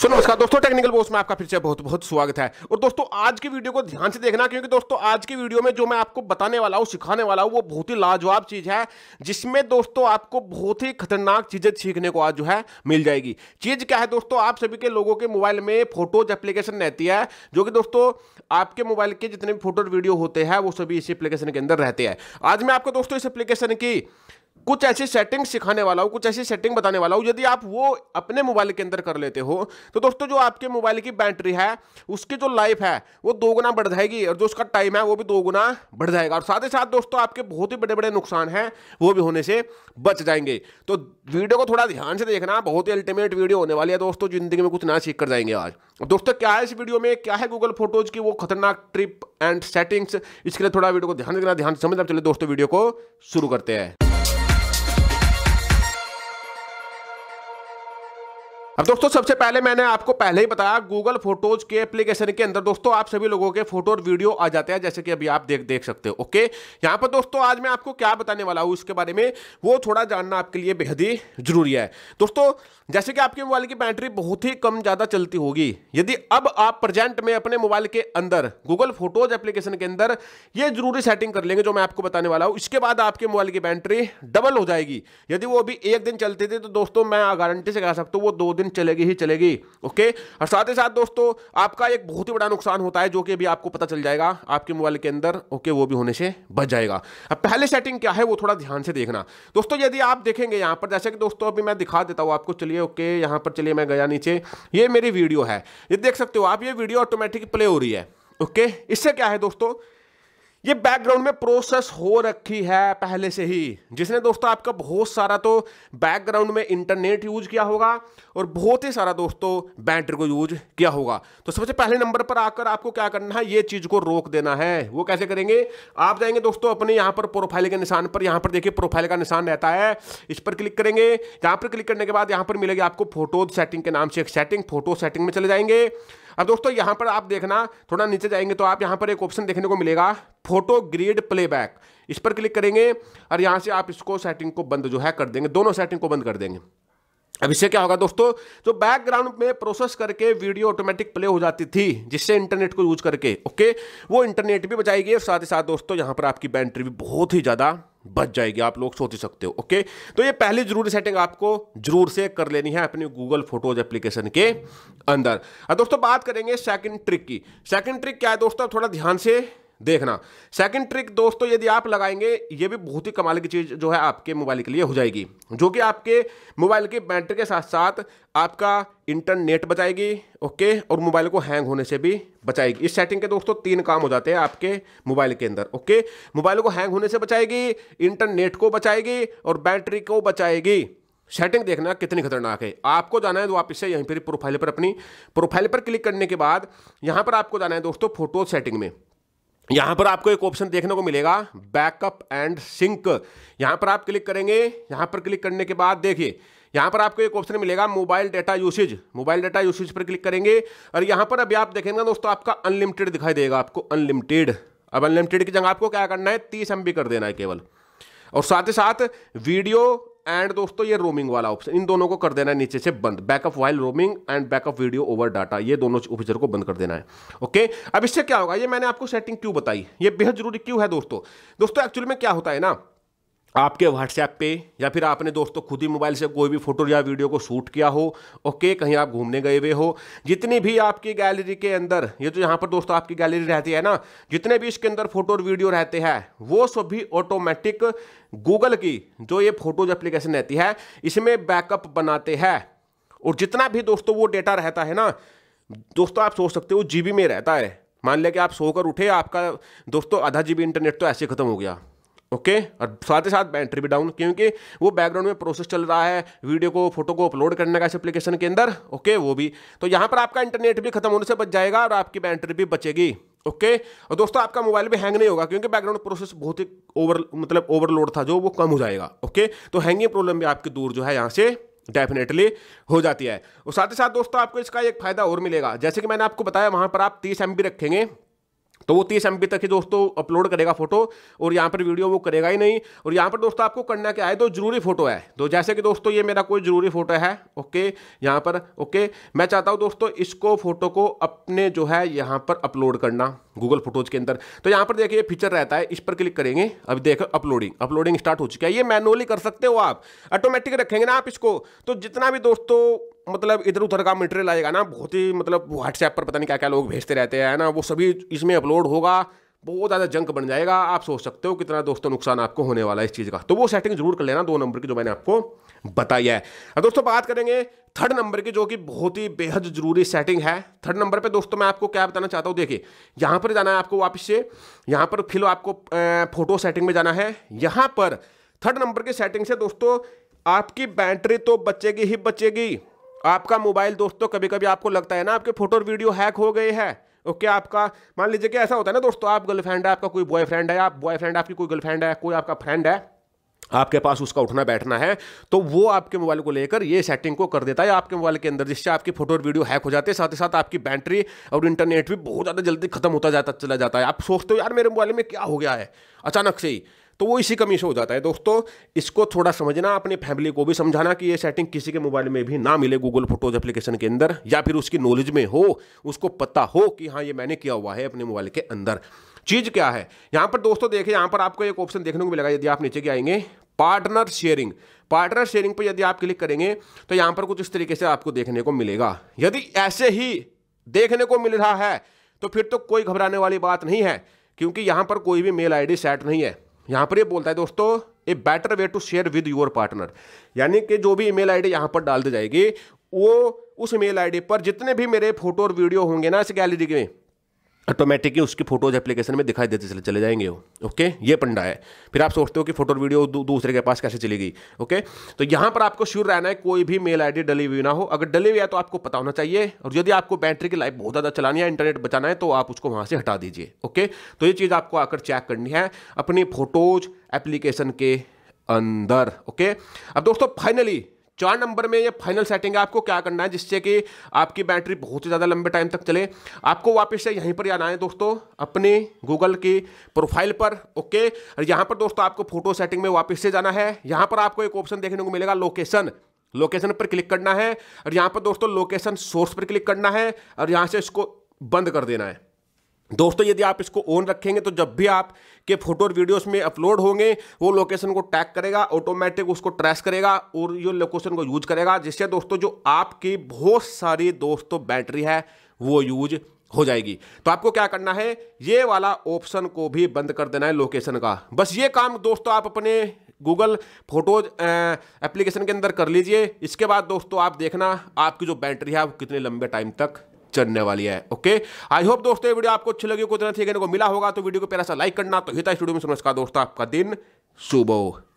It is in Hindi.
सो so, नमस्कार दोस्तों टेक्निकल बॉस में आपका फिर से बहुत बहुत स्वागत है और दोस्तों आज की वीडियो को ध्यान से देखना क्योंकि दोस्तों आज की वीडियो में जो मैं आपको बताने वाला हूँ सिखाने वाला हूँ वो बहुत ही लाजवाब चीज़ है जिसमें दोस्तों आपको बहुत ही खतरनाक चीज़ें सीखने को आज जो है मिल जाएगी चीज़ क्या है दोस्तों आप सभी के लोगों के मोबाइल में फोटोज एप्लीकेशन रहती है जो कि दोस्तों आपके मोबाइल के जितने भी फोटो वीडियो होते हैं वो सभी इस एप्लीकेशन के अंदर रहते हैं आज मैं आपको दोस्तों इस एप्लीकेशन की कुछ ऐसी सेटिंग सिखाने वाला हूँ कुछ ऐसी सेटिंग बताने वाला हूँ यदि आप वो अपने मोबाइल के अंदर कर लेते हो तो दोस्तों जो आपके मोबाइल की बैटरी है उसकी जो लाइफ है वो दोगुना बढ़ जाएगी और जो उसका टाइम है वो भी दोगुना बढ़ जाएगा और साथ ही साथ दोस्तों आपके बहुत ही बड़े बड़े नुकसान हैं वो भी होने से बच जाएंगे तो वीडियो को थोड़ा ध्यान से देखना बहुत ही अल्टीमेट वीडियो होने वाली है दोस्तों जिंदगी में कुछ ना सीख कर जाएंगे आज दोस्तों क्या है इस वीडियो में क्या है गूगल फोटोज की वो खतरनाक ट्रिप एंड सेटिंग्स इसके लिए थोड़ा वीडियो को ध्यान देना ध्यान समझना चलिए दोस्तों वीडियो को शुरू करते हैं अब दोस्तों सबसे पहले मैंने आपको पहले ही बताया गूगल फोटोज के एप्लीकेशन के अंदर दोस्तों आप सभी लोगों के फोटो और वीडियो आ जाते हैं जैसे कि अभी आप देख देख सकते हो ओके यहाँ पर दोस्तों आज मैं आपको क्या बताने वाला हूँ इसके बारे में वो थोड़ा जानना आपके लिए बेहद ही जरूरी है दोस्तों जैसे कि आपके मोबाइल की बैटरी बहुत ही कम ज़्यादा चलती होगी यदि अब आप प्रेजेंट में अपने मोबाइल के अंदर गूगल फोटोज एप्लीकेशन के अंदर ये जरूरी सेटिंग कर लेंगे जो मैं आपको बताने वाला हूँ इसके बाद आपके मोबाइल की बैटरी डबल हो जाएगी यदि वो अभी एक दिन चलती थी तो दोस्तों मैं गारंटी से कह सकता हूँ वो दो दिन ट्रेंड चलेगी ही चलेगी ओके और साथ ही साथ दोस्तों आपका एक बहुत ही बड़ा नुकसान होता है जो कि अभी आपको पता चल जाएगा आपके मोबाइल के अंदर ओके वो भी होने से बच जाएगा अब पहले सेटिंग क्या है वो थोड़ा ध्यान से देखना दोस्तों यदि आप देखेंगे यहाँ पर जैसे कि दोस्तों अभी मैं दिखा देता हूँ आपको चलिए ओके यहाँ पर चलिए मैं गया नीचे ये मेरी वीडियो है ये देख सकते हो आप ये वीडियो ऑटोमेटिक प्ले हो रही है ओके इससे क्या है दोस्तों ये बैकग्राउंड में प्रोसेस हो रखी है पहले से ही जिसने दोस्तों आपका बहुत सारा तो बैकग्राउंड में इंटरनेट यूज किया होगा और बहुत ही सारा दोस्तों बैटरी को यूज किया होगा तो सबसे पहले नंबर पर आकर आपको क्या करना है ये चीज को रोक देना है वो कैसे करेंगे आप जाएंगे दोस्तों अपने यहां पर प्रोफाइल के निशान पर यहां पर देखिए प्रोफाइल का निशान रहता है इस पर क्लिक करेंगे यहां पर क्लिक करने के बाद यहां पर मिलेगी आपको फोटो सेटिंग के नाम से एक सेटिंग फोटो सेटिंग में चले जाएंगे अब दोस्तों यहां पर आप देखना थोड़ा नीचे जाएंगे तो आप यहां पर एक ऑप्शन देखने को मिलेगा फोटो ग्रेड प्लेबैक इस पर क्लिक करेंगे और यहां से आप इसको सेटिंग को बंद जो है कर देंगे दोनों सेटिंग को बंद कर देंगे अब इससे क्या होगा दोस्तों जो तो बैकग्राउंड में प्रोसेस करके वीडियो ऑटोमेटिक प्ले हो जाती थी जिससे इंटरनेट को यूज करके ओके वो इंटरनेट भी बचाएगी और साथ ही साथ दोस्तों यहाँ पर आपकी बैटरी भी बहुत ही ज़्यादा बच जाएगी आप लोग सोच ही सकते हो ओके तो ये पहली जरूरी सेटिंग आपको जरूर से कर लेनी है अपनी गूगल फोटोज एप्लीकेशन के अंदर और दोस्तों बात करेंगे सेकेंड ट्रिक की सेकेंड ट्रिक क्या है दोस्तों थोड़ा ध्यान से देखना सेकंड ट्रिक दोस्तों यदि आप लगाएंगे ये भी बहुत ही कमाल की चीज़ जो है आपके मोबाइल के लिए हो जाएगी जो कि आपके मोबाइल की बैटरी के साथ साथ आपका इंटरनेट बचाएगी ओके और मोबाइल को हैंग होने से भी बचाएगी इस सेटिंग के दोस्तों तीन काम हो जाते हैं आपके मोबाइल के अंदर ओके मोबाइल को हैंग होने से बचाएगी इंटरनेट को बचाएगी और बैटरी को बचाएगी सेटिंग देखना कितनी खतरनाक है आपको जाना है वापस तो आप यहीं पर प्रोफाइल पर अपनी प्रोफाइल पर क्लिक करने के बाद यहाँ पर आपको जाना है दोस्तों फोटो सेटिंग में यहां पर आपको एक ऑप्शन देखने को मिलेगा बैकअप एंड सिंक यहां पर आप क्लिक करेंगे यहां पर क्लिक करने के बाद देखिए यहां पर आपको एक ऑप्शन मिलेगा mobile data usage mobile data usage पर क्लिक करेंगे और यहां पर अभी आप देखेंगे दोस्तों आपका अनलिमिटेड दिखाई देगा आपको अनलिमिटेड अब अनलिमिटेड की जगह आपको क्या करना है तीस एम कर देना है केवल और साथ ही साथ वीडियो एंड दोस्तों ये रोमिंग वाला ऑप्शन इन दोनों को कर देना है नीचे से बंद backup while roaming and backup video over data ये दोनों ऑफिसर को बंद कर देना है ओके अब इससे क्या होगा ये मैंने आपको सेटिंग क्यों बताई ये बेहद जरूरी क्यों है दोस्तों दोस्तों एक्चुअली में क्या होता है ना आपके व्हाट्सएप पे या फिर आपने दोस्तों खुद ही मोबाइल से कोई भी फोटो या वीडियो को शूट किया हो ओके कहीं आप घूमने गए हुए हो जितनी भी आपकी गैलरी के अंदर ये जो तो यहाँ पर दोस्तों आपकी गैलरी रहती है ना जितने भी इसके अंदर फोटो और वीडियो रहते हैं वो सभी ऑटोमेटिक गूगल की जो ये फोटोज एप्लीकेशन रहती है इसमें बैकअप बनाते हैं और जितना भी दोस्तों वो डेटा रहता है ना दोस्तों आप सोच सकते हो जी में रहता है मान लिया कि आप सोकर उठे आपका दोस्तों आधा जी इंटरनेट तो ऐसे खत्म हो गया ओके okay? और साथ ही साथ बैटरी भी डाउन क्योंकि वो बैकग्राउंड में प्रोसेस चल रहा है वीडियो को फोटो को अपलोड करने का इस एप्लीकेशन के अंदर ओके okay? वो भी तो यहाँ पर आपका इंटरनेट भी खत्म होने से बच जाएगा और आपकी बैटरी भी बचेगी ओके okay? और दोस्तों आपका मोबाइल भी हैंग नहीं होगा क्योंकि बैकग्राउंड प्रोसेस बहुत ही ओवर मतलब ओवरलोड था जो वो कम हो जाएगा ओके तो हैंगिंग प्रॉब्लम भी आपकी दूर जो है यहाँ से डेफिनेटली हो जाती है और साथ ही साथ दोस्तों आपको इसका एक फायदा और मिलेगा जैसे कि मैंने आपको बताया वहाँ पर आप तीस एम रखेंगे तो वो तीस एम तक ही दोस्तों अपलोड करेगा फोटो और यहाँ पर वीडियो वो करेगा ही नहीं और यहाँ पर दोस्तों आपको करना क्या है तो जरूरी फोटो है तो जैसे कि दोस्तों ये मेरा कोई जरूरी फोटो है ओके यहाँ पर ओके मैं चाहता हूँ दोस्तों इसको फोटो को अपने जो है यहाँ पर अपलोड करना गूगल फोटोज़ के अंदर तो यहाँ पर देखिए फीचर रहता है इस पर क्लिक करेंगे अब देखो अपलोडिंग अपलोडिंग स्टार्ट हो चुका है ये मैनुअली कर सकते हो आप ऑटोमेटिक रखेंगे ना आप इसको तो जितना भी दोस्तों मतलब इधर उधर का मटेरियल आएगा ना बहुत ही मतलब व्हाट्सएप पर पता नहीं क्या क्या लोग भेजते रहते हैं ना वो सभी इसमें अपलोड होगा बहुत ज़्यादा जंक बन जाएगा आप सोच सकते हो कितना दोस्तों नुकसान आपको होने वाला है इस चीज़ का तो वो सेटिंग जरूर कर लेना दो नंबर की जो मैंने आपको बताई है दोस्तों बात करेंगे थर्ड नंबर की जो कि बहुत ही बेहद ज़रूरी सेटिंग है थर्ड नंबर पे दोस्तों मैं आपको क्या बताना चाहता हूँ देखिए यहाँ पर जाना है आपको वापस से यहाँ पर फिर आपको फोटो सेटिंग में जाना है यहाँ पर थर्ड नंबर की सेटिंग से दोस्तों आपकी बैटरी तो बचेगी ही बचेगी आपका मोबाइल दोस्तों कभी कभी आपको लगता है ना आपके फोटो और वीडियो हैक हो गए हैं ओके okay, आपका मान लीजिए कि ऐसा होता है ना दोस्तों आप गर्लफ्रेंड है आपका कोई बॉयफ्रेंड है आप बॉयफ्रेंड आपकी कोई गर्लफ्रेंड है कोई आपका फ्रेंड है आपके पास उसका उठना बैठना है तो वो आपके मोबाइल को लेकर ये सेटिंग को कर देता है आपके मोबाइल के अंदर जिससे आपकी फोटो और वीडियो हैक हो जाते हैं साथ ही साथ आपकी बैटरी और इंटरनेट भी बहुत ज़्यादा जल्दी खत्म होता जाता चला जाता है आप सोचते हो यार मेरे मोबाइल में क्या हो गया है अचानक से ही तो वो इसी कमी से हो जाता है दोस्तों इसको थोड़ा समझना अपने फैमिली को भी समझाना कि ये सेटिंग किसी के मोबाइल में भी ना मिले गूगल फोटोज एप्लीकेशन के अंदर या फिर उसकी नॉलेज में हो उसको पता हो कि हाँ ये मैंने किया हुआ है अपने मोबाइल के अंदर चीज़ क्या है यहाँ पर दोस्तों देखिए यहाँ पर आपको एक ऑप्शन देखने को मिलेगा यदि आप नीचे के आएंगे पार्टनर शेयरिंग पार्टनर शेयरिंग पर यदि आप क्लिक करेंगे तो यहां पर कुछ इस तरीके से आपको देखने को मिलेगा यदि ऐसे ही देखने को मिल रहा है तो फिर तो कोई घबराने वाली बात नहीं है क्योंकि यहां पर कोई भी मेल आईडी सेट नहीं है यहां पर ये बोलता है दोस्तों a better way to share with your partner यानी कि जो भी ईमेल आईडी यहां पर डाल दी जाएगी वो उस मेल आईडी पर जितने भी मेरे फोटो और वीडियो होंगे ना इस गैलरी में ऑटोमेटिकली उसकी फोटोज एप्लीकेशन में दिखाई देते चले चले जाएंगे वो ओके ये पंडा है फिर आप सोचते हो कि फोटो वीडियो दू, दूसरे के पास कैसे चली गई ओके तो यहाँ पर आपको श्योर रहना है कोई भी मेल आईडी डली हुई ना हो अगर डली हुई है तो आपको पता होना चाहिए और यदि आपको बैटरी की लाइफ बहुत ज़्यादा चलानी है इंटरनेट बचाना है तो आप उसको वहाँ से हटा दीजिए ओके तो ये चीज़ आपको आकर चेक करनी है अपनी फोटोज एप्लीकेशन के अंदर ओके अब दोस्तों फाइनली चार नंबर में ये फाइनल सेटिंग है आपको क्या करना है जिससे कि आपकी बैटरी बहुत ही ज़्यादा लंबे टाइम तक चले आपको वापस से यहीं पर आना है दोस्तों अपने गूगल की प्रोफाइल पर ओके और यहाँ पर दोस्तों आपको फोटो सेटिंग में वापस से जाना है यहाँ पर आपको एक ऑप्शन देखने को मिलेगा लोकेशन लोकेशन पर क्लिक करना है और यहाँ पर दोस्तों लोकेशन सोर्स पर क्लिक करना है और यहाँ से इसको बंद कर देना है दोस्तों यदि आप इसको ऑन रखेंगे तो जब भी आप के फोटो और वीडियोस में अपलोड होंगे वो लोकेशन को टैग करेगा ऑटोमेटिक उसको ट्रेस करेगा और ये लोकेशन को यूज करेगा जिससे दोस्तों जो आपकी बहुत सारी दोस्तों बैटरी है वो यूज हो जाएगी तो आपको क्या करना है ये वाला ऑप्शन को भी बंद कर देना है लोकेशन का बस ये काम दोस्तों आप अपने गूगल फोटोज एप्लीकेशन के अंदर कर लीजिए इसके बाद दोस्तों आप देखना आपकी जो बैटरी है वो कितने लंबे टाइम तक चलने वाली है ओके आई होप दोस्तों ये वीडियो आपको अच्छी लगी कुछ ना को मिला होगा तो वीडियो को पहला सा लाइक करना तो हिता स्टूडियो में नमस्कार दोस्तों आपका दिन सुबह